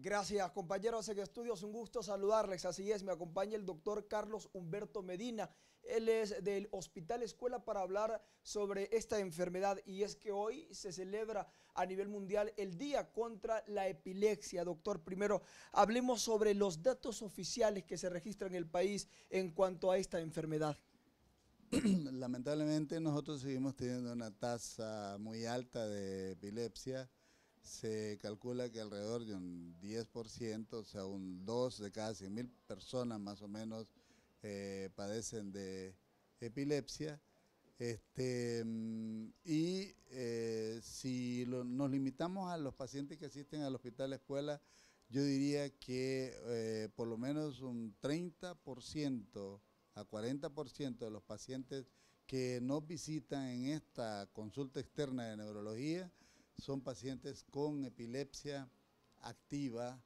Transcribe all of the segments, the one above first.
Gracias, compañeros de Estudios. Un gusto saludarles. Así es, me acompaña el doctor Carlos Humberto Medina. Él es del Hospital Escuela para hablar sobre esta enfermedad. Y es que hoy se celebra a nivel mundial el Día contra la Epilepsia. Doctor, primero hablemos sobre los datos oficiales que se registran en el país en cuanto a esta enfermedad. Lamentablemente nosotros seguimos teniendo una tasa muy alta de epilepsia se calcula que alrededor de un 10%, o sea, un 2 de cada 100.000 personas más o menos eh, padecen de epilepsia. Este, mm, y eh, si nos limitamos a los pacientes que asisten al hospital escuela, yo diría que eh, por lo menos un 30% a 40% de los pacientes que nos visitan en esta consulta externa de neurología, son pacientes con epilepsia activa,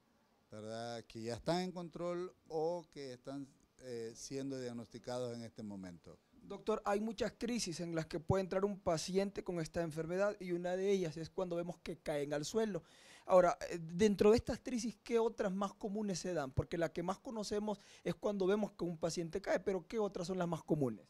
¿verdad? que ya están en control o que están eh, siendo diagnosticados en este momento. Doctor, hay muchas crisis en las que puede entrar un paciente con esta enfermedad y una de ellas es cuando vemos que caen al suelo. Ahora, eh, dentro de estas crisis, ¿qué otras más comunes se dan? Porque la que más conocemos es cuando vemos que un paciente cae, pero ¿qué otras son las más comunes?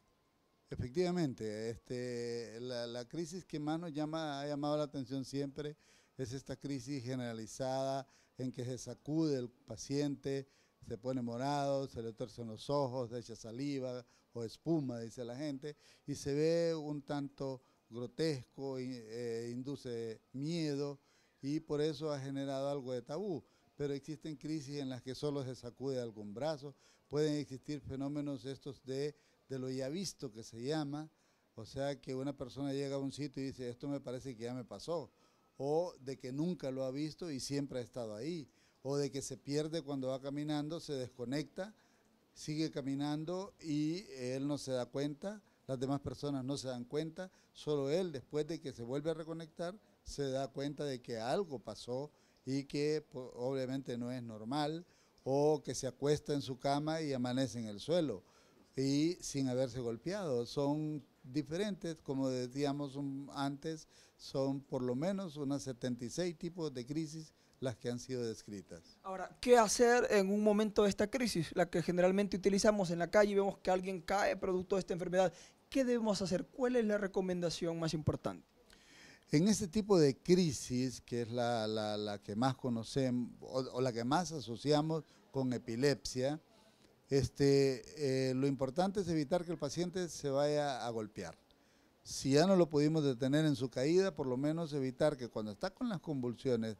Efectivamente, este, la, la, crisis que más nos llama, ha llamado la atención siempre es esta crisis generalizada en que se sacude el paciente, se pone morado, se le torcen los ojos, se echa saliva o espuma, dice la gente, y se ve un tanto grotesco, eh, induce miedo y por eso ha generado algo de tabú pero existen crisis en las que solo se sacude algún brazo, pueden existir fenómenos estos de de lo ya visto que se llama, o sea que una persona llega a un sitio y dice, esto me parece que ya me pasó, o de que nunca lo ha visto y siempre ha estado ahí, o de que se pierde cuando va caminando, se desconecta, sigue caminando y él no se da cuenta, las demás personas no se dan cuenta, solo él después de que se vuelve a reconectar se da cuenta de que algo pasó y que pues, obviamente no es normal, o que se acuesta en su cama y amanece en el suelo y sin haberse golpeado. Son diferentes, como decíamos antes, son por lo menos unas 76 tipos de crisis las que han sido descritas. Ahora, ¿qué hacer en un momento de esta crisis? La que generalmente utilizamos en la calle y vemos que alguien cae producto de esta enfermedad. ¿Qué debemos hacer? ¿Cuál es la recomendación más importante? En este tipo de crisis, que es la, la, que más conocemos o la que más asociamos con epilepsia, este, eh, lo importante es evitar que el paciente se vaya a golpear. Si ya no lo pudimos detener en su caída, por lo menos evitar que cuando está con las convulsiones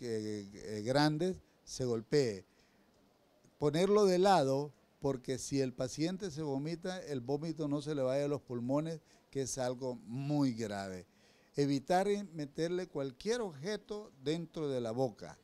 eh, grandes se golpee. Ponerlo de lado porque si el paciente se vomita, el vómito no se le vaya a los pulmones, que es algo muy grave. Evitar meterle cualquier objeto dentro de la boca.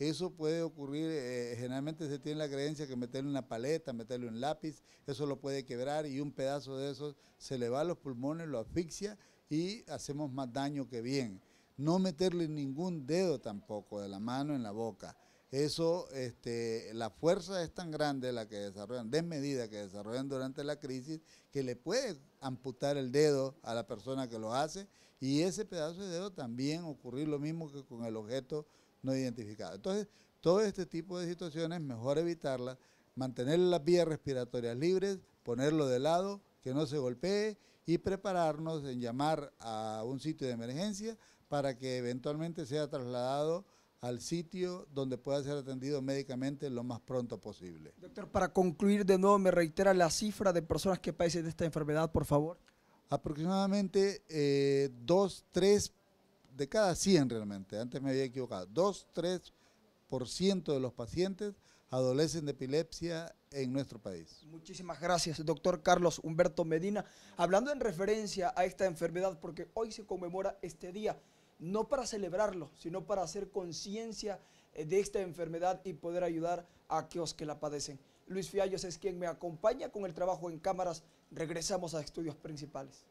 Eso puede ocurrir, eh, generalmente se tiene la creencia que meterle una paleta, meterle un lápiz, eso lo puede quebrar y un pedazo de eso se le va a los pulmones, lo asfixia y hacemos más daño que bien. No meterle ningún dedo tampoco de la mano en la boca. Eso, este, la fuerza es tan grande la que desarrollan, desmedida que desarrollan durante la crisis, que le puede amputar el dedo a la persona que lo hace y ese pedazo de dedo también ocurrir lo mismo que con el objeto no identificado. Entonces, todo este tipo de situaciones, mejor evitarlas, mantener las vías respiratorias libres, ponerlo de lado, que no se golpee y prepararnos en llamar a un sitio de emergencia para que eventualmente sea trasladado al sitio donde pueda ser atendido médicamente lo más pronto posible. Doctor, para concluir de nuevo, me reitera la cifra de personas que padecen de esta enfermedad, por favor. Aproximadamente eh, dos, tres de cada 100 realmente, ¿eh? antes me había equivocado, 2, 3% de los pacientes adolecen de epilepsia en nuestro país. Muchísimas gracias, doctor Carlos Humberto Medina. Hablando en referencia a esta enfermedad, porque hoy se conmemora este día, no para celebrarlo, sino para hacer conciencia eh, de esta enfermedad y poder ayudar a aquellos que la padecen. Luis Fiallos es quien me acompaña con el trabajo en cámaras. Regresamos a estudios principales.